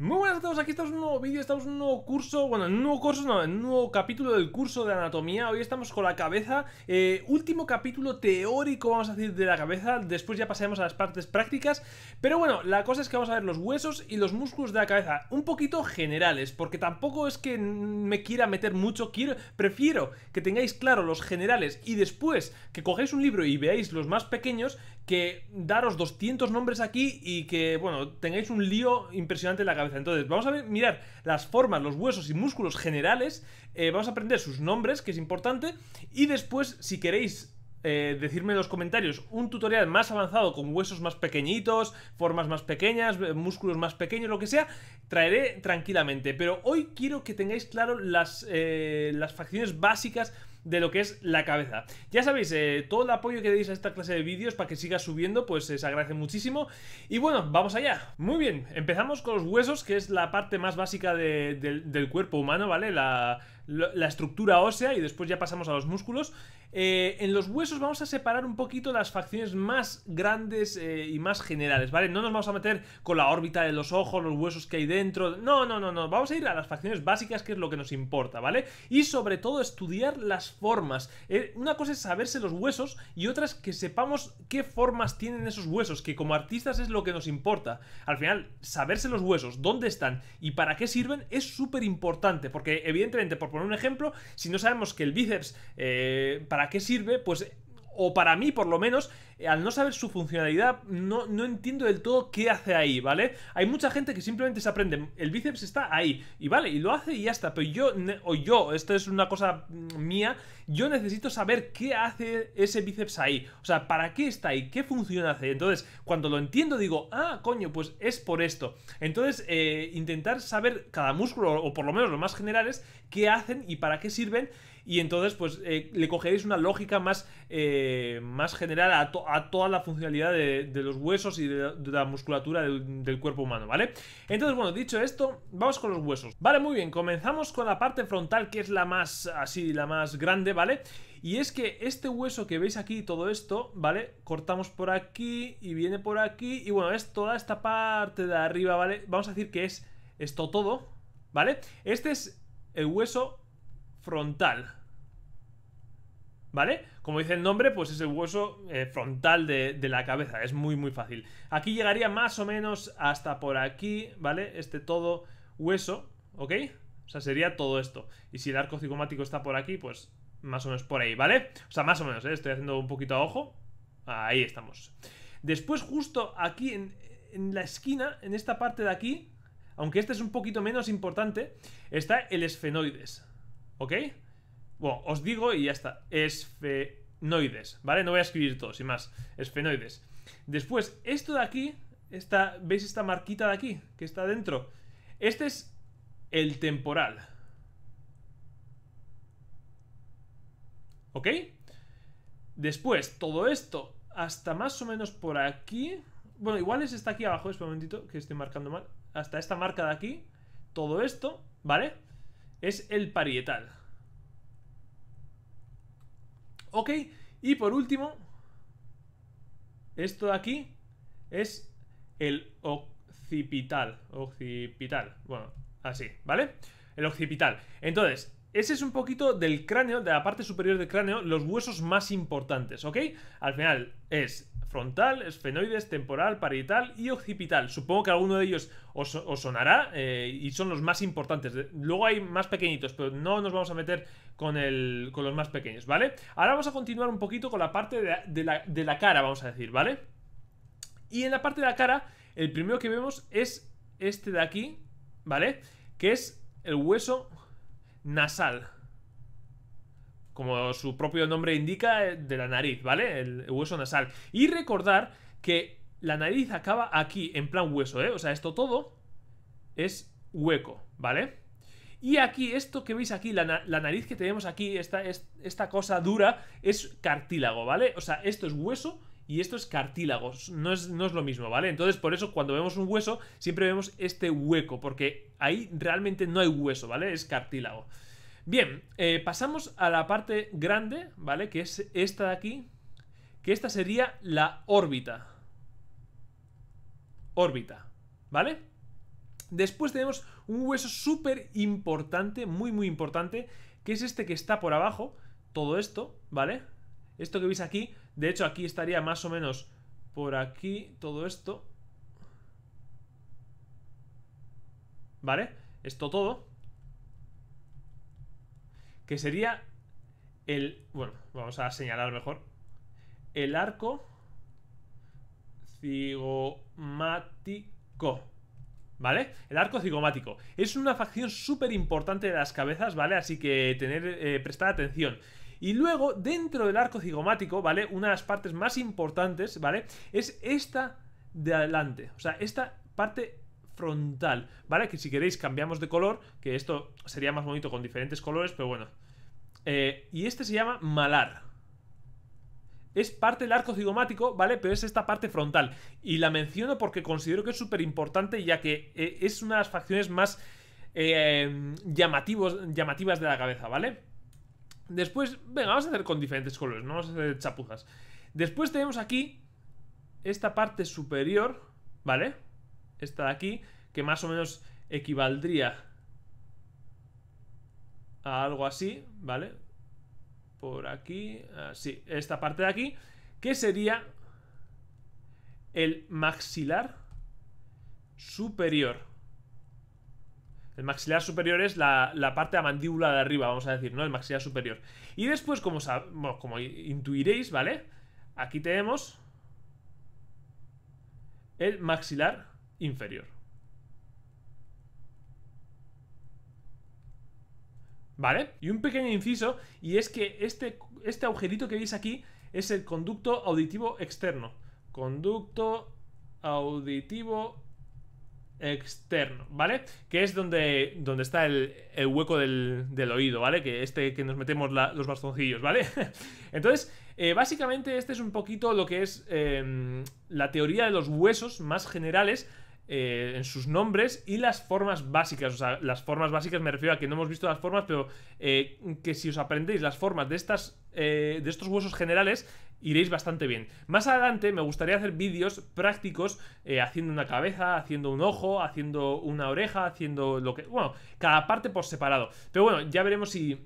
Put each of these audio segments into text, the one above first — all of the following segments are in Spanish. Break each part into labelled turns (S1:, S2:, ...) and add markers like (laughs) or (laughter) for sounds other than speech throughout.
S1: Muy buenas a todos, aquí estamos en un nuevo vídeo, estamos en un nuevo curso, bueno, en un nuevo curso, no, en un nuevo capítulo del curso de anatomía Hoy estamos con la cabeza, eh, último capítulo teórico, vamos a decir, de la cabeza Después ya pasaremos a las partes prácticas Pero bueno, la cosa es que vamos a ver los huesos y los músculos de la cabeza Un poquito generales, porque tampoco es que me quiera meter mucho quiero, Prefiero que tengáis claro los generales y después que cogéis un libro y veáis los más pequeños que daros 200 nombres aquí y que, bueno, tengáis un lío impresionante en la cabeza. Entonces, vamos a ver, mirar las formas, los huesos y músculos generales, eh, vamos a aprender sus nombres, que es importante, y después, si queréis eh, decirme en los comentarios un tutorial más avanzado con huesos más pequeñitos, formas más pequeñas, eh, músculos más pequeños, lo que sea, traeré tranquilamente. Pero hoy quiero que tengáis claro las, las facciones básicas de lo que es la cabeza. Ya sabéis, eh, todo el apoyo que deis a esta clase de vídeos para que siga subiendo, pues eh, se agradece muchísimo. Y bueno, vamos allá. Muy bien, empezamos con los huesos, que es la parte más básica del cuerpo humano, ¿vale? La, estructura ósea y después ya pasamos a los músculos. Eh, en los huesos vamos a separar un poquito las facciones más grandes y más generales, ¿vale? No nos vamos a meter con la órbita de los ojos, los huesos que hay dentro. No, no, no, no. Vamos a ir a las facciones básicas, que es lo que nos importa, ¿vale? Y sobre todo estudiar las formas. Eh, una cosa es saberse los huesos y otra es que sepamos qué formas tienen esos huesos, que como artistas es lo que nos importa. Al final, saberse los huesos, dónde están y para qué sirven es súper importante, porque evidentemente, por poner un ejemplo, si no sabemos que el bíceps, eh, para qué sirve, pues o para mí por lo menos, eh, al no saber su funcionalidad, no, no entiendo del todo qué hace ahí, ¿vale? Hay mucha gente que simplemente se aprende, el bíceps está ahí, y vale, y lo hace y ya está, pero yo, o yo, esto es una cosa mm, mía, yo necesito saber qué hace ese bíceps ahí. O sea, ¿para qué está ahí? ¿Qué función hace? Entonces, cuando lo entiendo digo, ah, coño, pues es por esto. Entonces, eh, intentar saber cada músculo, o por lo menos los más generales, qué hacen y para qué sirven y entonces pues eh, le cogeréis una lógica más, eh, más general a, toda la funcionalidad de, los huesos y de la, musculatura del, cuerpo humano, ¿vale? Entonces, bueno, dicho esto, vamos con los huesos. Vale, muy bien, comenzamos con la parte frontal que es la más así, la más grande, ¿vale? Y es que este hueso que veis aquí, todo esto, ¿vale? Cortamos por aquí y viene por aquí. Y bueno, es toda esta parte de arriba, ¿vale? Vamos a decir que es esto todo, ¿vale? Este es el hueso frontal, ¿Vale? Como dice el nombre, pues es el hueso eh, frontal de, de, la cabeza. Es muy, muy fácil. Aquí llegaría más o menos hasta por aquí, ¿vale? Este todo hueso, ¿ok? O sea, sería todo esto. Y si el arco cigomático está por aquí, pues más o menos por ahí, ¿vale? O sea, más o menos, ¿eh? Estoy haciendo un poquito a ojo. Ahí estamos. Después, justo aquí en, la esquina, en esta parte de aquí, aunque este es un poquito menos importante, está el esfenoides. ¿Ok? Bueno, os digo y ya está. Esfenoides, ¿vale? No voy a escribir todo, sin más. Esfenoides. Después, esto de aquí, esta, ¿veis esta marquita de aquí que está dentro? Este es el temporal, ¿Ok? Después, todo esto hasta más o menos por aquí. Bueno, igual es esta aquí abajo, espera un momentito, que estoy marcando mal. Hasta esta marca de aquí, todo esto, ¿vale? Es el parietal. Ok, y por último, esto de aquí es el occipital. Occipital, bueno, así, ¿vale? El occipital. Entonces, ese es un poquito del cráneo, de la parte superior del cráneo, los huesos más importantes, ¿ok? Al final es frontal, esfenoides, temporal, parietal y occipital. Supongo que alguno de ellos os, sonará eh, y son los más importantes. Luego hay más pequeñitos, pero no nos vamos a meter con, el, los más pequeños, ¿vale? Ahora vamos a continuar un poquito con la parte la, de la cara, vamos a decir, ¿vale? Y en la parte de la cara, el primero que vemos es este de aquí, ¿vale? Que es el hueso nasal. Como su propio nombre indica, eh, de la nariz, ¿vale? El hueso nasal. Y recordar que la nariz acaba aquí, en plan hueso, ¿eh? O sea, esto todo es hueco, ¿vale? Y aquí, esto que veis aquí, la, nariz que tenemos aquí, esta, esta cosa dura, es cartílago, ¿vale? O sea, esto es hueso y esto es cartílago, no es, lo mismo, ¿vale? Entonces por eso cuando vemos un hueso siempre vemos este hueco, porque ahí realmente no hay hueso, ¿vale? Es cartílago. Bien, eh, pasamos a la parte grande, ¿vale? Que es esta de aquí, que esta sería la órbita. Órbita, ¿vale? Después tenemos un hueso súper importante, muy muy importante, que es este que está por abajo, todo esto, ¿vale? Esto que veis aquí, de hecho aquí estaría más o menos por aquí todo esto. ¿Vale? Esto todo. Que sería el... Bueno, vamos a señalar mejor. El arco cigomático. ¿Vale? El arco cigomático. Es una facción súper importante de las cabezas, ¿vale? Así que tener, eh, prestar atención. Y luego, dentro del arco cigomático, ¿vale? Una de las partes más importantes, ¿vale? Es esta de adelante, o sea, esta parte frontal, ¿vale? Que si queréis cambiamos de color, que esto sería más bonito con diferentes colores, pero bueno. Eh, y este se llama malar. Es parte del arco cigomático, ¿vale? Pero es esta parte frontal. Y la menciono porque considero que es súper importante, ya que eh, es una de las facciones más eh, llamativos, llamativas de la cabeza, ¿vale? Después, venga, vamos a hacer con diferentes colores, no vamos a hacer chapuzas. Después tenemos aquí esta parte superior, ¿vale? Esta de aquí, que más o menos equivaldría a algo así, ¿vale? Por aquí, así, ah, esta parte de aquí, que sería el maxilar superior. El maxilar superior es la, parte de mandíbula de arriba, vamos a decir, ¿no? El maxilar superior. Y después, como, como intuiréis, ¿vale? Aquí tenemos el maxilar inferior. ¿Vale? Y un pequeño inciso, y es que este, este agujerito que veis aquí es el conducto auditivo externo. Conducto auditivo externo, ¿vale? Que es donde, donde está el, hueco del, del, oído, ¿vale? Que este que nos metemos los bastoncillos, ¿vale? (laughs) Entonces, eh, básicamente este es un poquito lo que es em, la teoría de los huesos más generales eh, en sus nombres y las formas básicas. O sea, las formas básicas me refiero a que no hemos visto las formas, pero eh, que si os aprendéis las formas de, estas, de estos huesos generales, iréis bastante bien. Más adelante me gustaría hacer vídeos prácticos eh, haciendo una cabeza, haciendo un ojo, haciendo una oreja, haciendo lo que... Bueno, cada parte por separado. Pero bueno, ya veremos si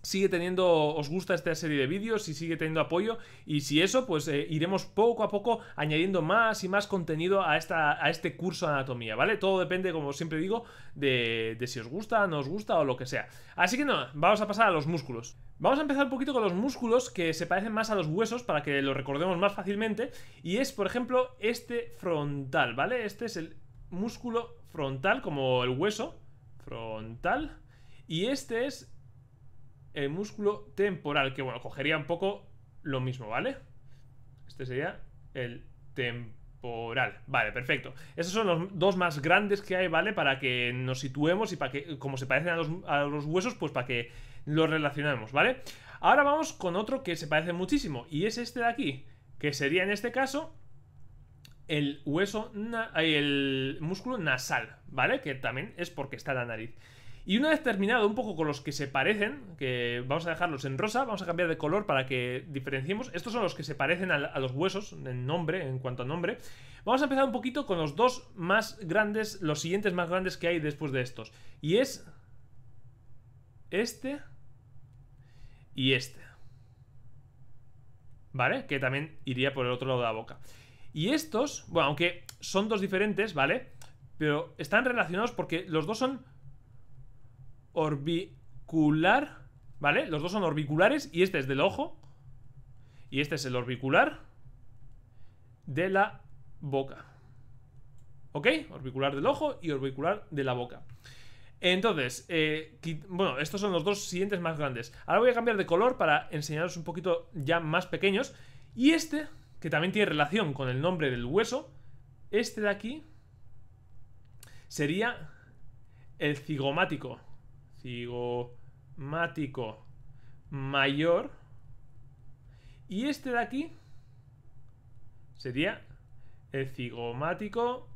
S1: sigue teniendo, os gusta esta serie de vídeos, si sigue teniendo apoyo y si eso, pues eh, iremos poco a poco añadiendo más y más contenido a, esta, a este curso de anatomía, ¿vale? Todo depende, como siempre digo, de, de si os gusta, no os gusta o lo que sea. Así que no, vamos a pasar a los músculos. Vamos a empezar un poquito con los músculos que se parecen más a los huesos para que lo recordemos más fácilmente. Y es, por ejemplo, este frontal, ¿vale? Este es el músculo frontal, como el hueso frontal. Y este es el músculo temporal, que bueno, cogería un poco lo mismo, ¿vale? Este sería el temporal oral Vale, perfecto. Esos son los dos más grandes que hay, ¿vale? Para que nos situemos y para que, como se parecen a los, a los huesos, pues para que los relacionemos, ¿vale? Ahora vamos con otro que se parece muchísimo y es este de aquí, que sería en este caso el hueso, el músculo nasal, ¿vale? Que también es porque está la nariz. Y una vez terminado un poco con los que se parecen, que vamos a dejarlos en rosa, vamos a cambiar de color para que diferenciemos. Estos son los que se parecen a, los huesos en nombre, en cuanto a nombre. Vamos a empezar un poquito con los dos más grandes, los siguientes más grandes que hay después de estos. Y es este y este. ¿Vale? Que también iría por el otro lado de la boca. Y estos, bueno, aunque son dos diferentes, ¿vale? Pero están relacionados porque los dos son orbicular. ¿Vale? Los dos son orbiculares y este es del ojo. Y este es el orbicular de la boca. ¿Ok? Orbicular del ojo y orbicular de la boca. Entonces, eh, bueno, estos son los dos siguientes más grandes. Ahora voy a cambiar de color para enseñaros un poquito ya más pequeños. Y este, que también tiene relación con el nombre del hueso, este de aquí sería el cigomático cigomático mayor. Y este de aquí sería el cigomático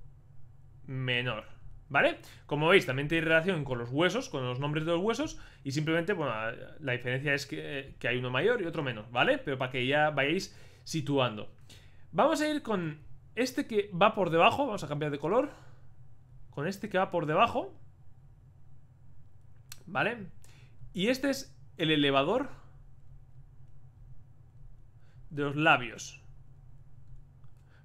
S1: menor. ¿Vale? Como veis, también tiene relación con los huesos, con los nombres de los huesos, y simplemente, bueno, la diferencia es que, que hay uno mayor y otro menor, ¿vale? Pero para que ya vayáis situando. Vamos a ir con este que va por debajo, vamos a cambiar de color, con este que va por debajo, ¿Vale? Y este es el elevador de los labios.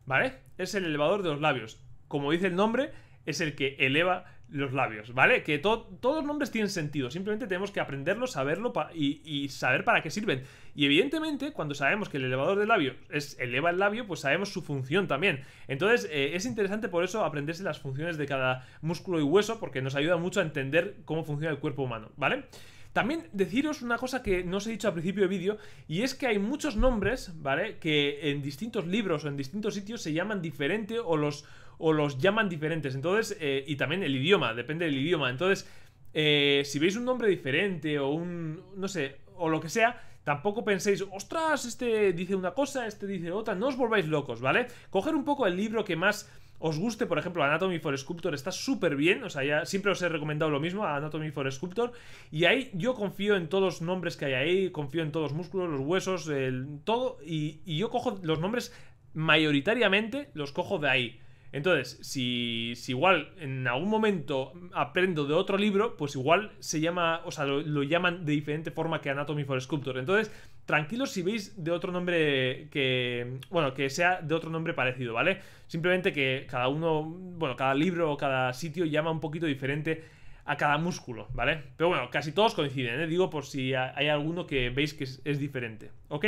S1: ¿Vale? Es el elevador de los labios. Como dice el nombre, es el que eleva los labios, ¿vale? Que todos los nombres tienen sentido, simplemente tenemos que aprenderlo, saberlo y, saber para qué sirven. Y evidentemente, cuando sabemos que el elevador del labio es, eleva el labio, pues sabemos su función también. Entonces, eh, es interesante por eso aprenderse las funciones de cada músculo y hueso, porque nos ayuda mucho a entender cómo funciona el cuerpo humano, ¿vale? vale también deciros una cosa que no os he dicho al principio de vídeo, y es que hay muchos nombres, ¿vale? Que en distintos libros o en distintos sitios se llaman diferente o los, o los llaman diferentes. Entonces, eh, y también el idioma, depende del idioma. Entonces, eh, si veis un nombre diferente o un, no sé, o lo que sea, tampoco penséis, ostras, este dice una cosa, este dice otra, no os volváis locos, ¿vale? Coger un poco el libro que más os guste, por ejemplo, Anatomy for Sculptor está súper bien, o sea, ya siempre os he recomendado lo mismo, Anatomy for Sculptor, y ahí yo confío en todos los nombres que hay ahí, confío en todos los músculos, los huesos, el, todo, y, y yo cojo los nombres mayoritariamente, los cojo de ahí. Entonces, si, igual en algún momento aprendo de otro libro, pues igual se llama, o sea, lo, llaman de diferente forma que Anatomy for Sculptor. Entonces, tranquilos si veis de otro nombre que, bueno, que sea de otro nombre parecido, ¿vale? Simplemente que cada uno, bueno, cada libro o cada sitio llama un poquito diferente a cada músculo, ¿vale? Pero bueno, casi todos coinciden, ¿eh? Digo por si hay alguno que veis que es, es diferente, ¿ok?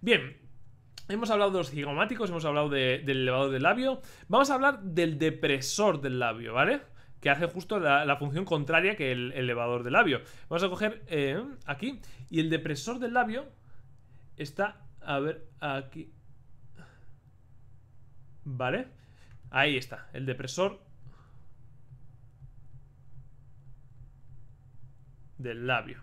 S1: Bien, Hemos hablado de los cigomáticos, hemos hablado del elevador del labio. Vamos a hablar del depresor del labio, ¿vale? Que hace justo la, función contraria que el, elevador del labio. Vamos a coger eh, aquí. Y el depresor del labio está, a ver, aquí. ¿Vale? Ahí está, el depresor del labio.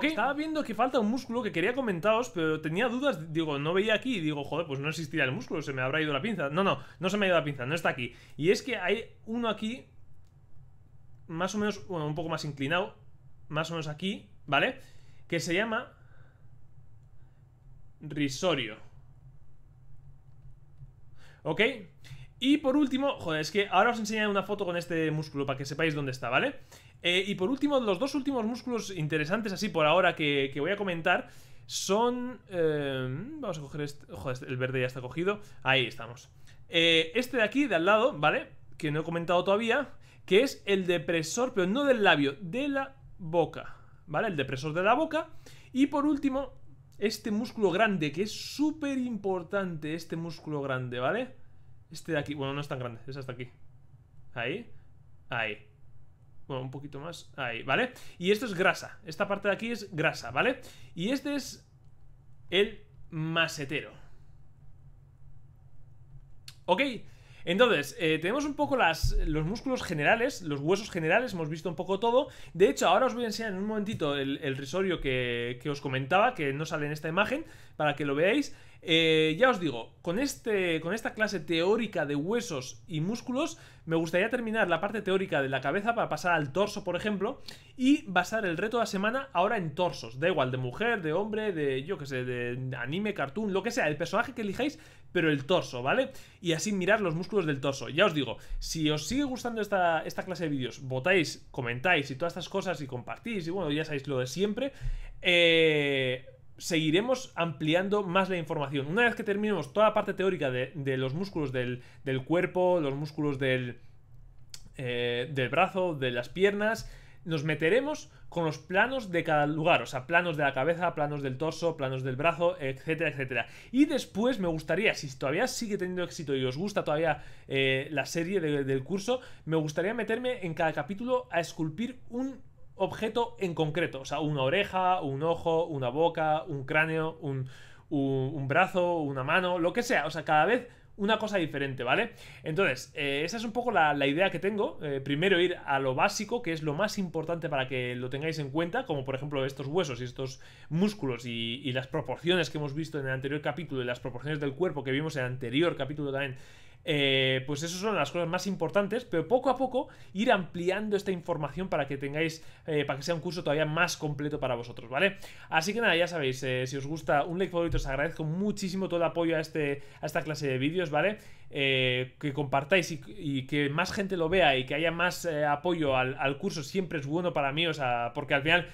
S1: Estaba viendo que falta un músculo que quería comentaros, pero tenía dudas. Digo, no veía aquí y digo, joder, pues no existirá el músculo, se me habrá ido la pinza. No, no, no se me ha ido la pinza, no está aquí. Y es que hay uno aquí, más o menos, bueno, un poco más inclinado, más o menos aquí, ¿vale? Que se llama Risorio. ¿Ok? Y por último, joder, es que ahora os enseñaré una foto con este músculo para que sepáis dónde está, ¿vale? Eh, y por último, los dos últimos músculos interesantes así por ahora que, voy a comentar son... Eh, vamos a coger este... Joder, este, el verde ya está cogido. Ahí estamos. Eh, este de aquí, de al lado, ¿vale? Que no he comentado todavía, que es el depresor, pero no del labio, de la boca, ¿vale? El depresor de la boca. Y por último, este músculo grande, que es súper importante, este músculo grande, ¿vale? Este de aquí, bueno, no es tan grande, es hasta aquí. Ahí, ahí un poquito más. Ahí, ¿vale? Y esto es grasa. Esta parte de aquí es grasa, ¿vale? Y este es el masetero. Ok, entonces, eh, tenemos un poco las, los músculos generales, los huesos generales, hemos visto un poco todo. De hecho, ahora os voy a enseñar en un momentito el, risorio que, que os comentaba, que no sale en esta imagen, para que lo veáis. Eh, ya os digo, con, este, con esta clase teórica de huesos y músculos, me gustaría terminar la parte teórica de la cabeza para pasar al torso, por ejemplo, y basar el reto de la semana ahora en torsos. Da igual, de mujer, de hombre, de yo que sé, de anime, cartoon, lo que sea, el personaje que elijáis, pero el torso, ¿vale? Y así mirar los músculos del torso. Ya os digo, si os sigue gustando esta, esta clase de vídeos, votáis, comentáis y todas estas cosas y compartís, y bueno, ya sabéis lo de siempre, eh, seguiremos ampliando más la información. Una vez que terminemos toda la parte teórica de, los músculos del, cuerpo, los músculos del, eh, del brazo, de las piernas, nos meteremos con los planos de cada lugar, o sea, planos de la cabeza, planos del torso, planos del brazo, etcétera, etcétera. Y después me gustaría, si todavía sigue teniendo éxito y os gusta todavía eh, la serie del curso, me gustaría meterme en cada capítulo a esculpir un objeto en concreto, o sea, una oreja, un ojo, una boca, un cráneo, un, un brazo, una mano, lo que sea, o sea, cada vez una cosa diferente, ¿vale? Entonces, eh, esa es un poco la, idea que tengo. Eh, primero ir a lo básico, que es lo más importante para que lo tengáis en cuenta, como por ejemplo estos huesos y estos músculos y, y las proporciones que hemos visto en el anterior capítulo y las proporciones del cuerpo que vimos en el anterior capítulo también eh, pues esas son las cosas más importantes, pero poco a poco ir ampliando esta información para que tengáis, eh, para que sea un curso todavía más completo para vosotros, ¿vale? Así que nada, ya sabéis, eh, si os gusta un like favorito, os agradezco muchísimo todo el apoyo a, este, esta clase de vídeos, ¿vale? que compartáis y, que más gente lo vea y que haya más apoyo al, al curso siempre es bueno para mí, o sea, porque al final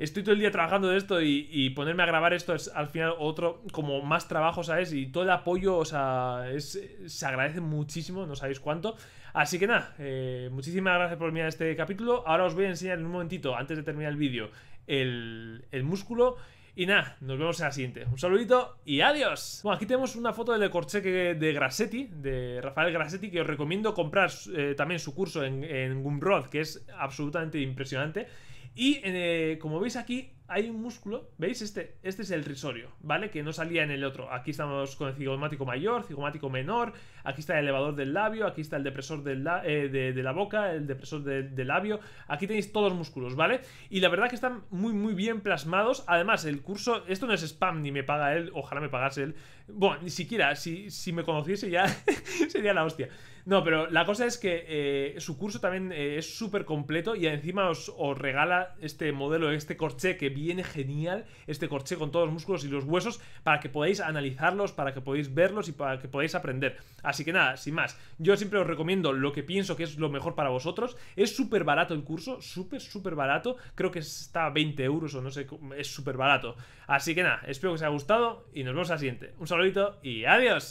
S1: estoy todo el día trabajando de esto y, ponerme a grabar esto es al final otro, como más trabajo, ¿sabes? Y todo el apoyo, o sea, se agradece muchísimo, no sabéis cuánto. Así que nada, eh, muchísimas gracias por mirar este capítulo. Ahora os voy a enseñar en un momentito, antes de terminar el vídeo, el, músculo. Y nada, nos vemos en la siguiente. Un saludito y adiós. Bueno, aquí tenemos una foto del corche de Grassetti, de Rafael Grassetti, que os recomiendo comprar eh, también su curso en, en Gumroad, que es absolutamente impresionante. Y eh, como veis aquí, hay un músculo, ¿veis? Este, este es el risorio, ¿vale? Que no salía en el otro. Aquí estamos con el cigomático mayor, cigomático menor, aquí está el elevador del labio, aquí está el depresor eh, de, la boca, el depresor del labio, aquí tenéis todos los músculos, ¿vale? Y la verdad que están muy, muy bien plasmados. Además, el curso, esto no es spam, ni me paga él, ojalá me pagase él. Bueno, ni siquiera, si, me conociese ya (laughs) sería la hostia. No, pero la cosa es que eh, su curso también eh, es súper completo y encima os, regala este modelo, este corche que viene genial este corche con todos los músculos y los huesos para que podáis analizarlos, para que podáis verlos y para que podáis aprender. Así que nada, sin más, yo siempre os recomiendo lo que pienso que es lo mejor para vosotros. Es súper barato el curso, súper, súper barato. Creo que está a 20 euros o no sé, es súper barato. Así que nada, espero que os haya gustado y nos vemos al siguiente. Un saludito y adiós.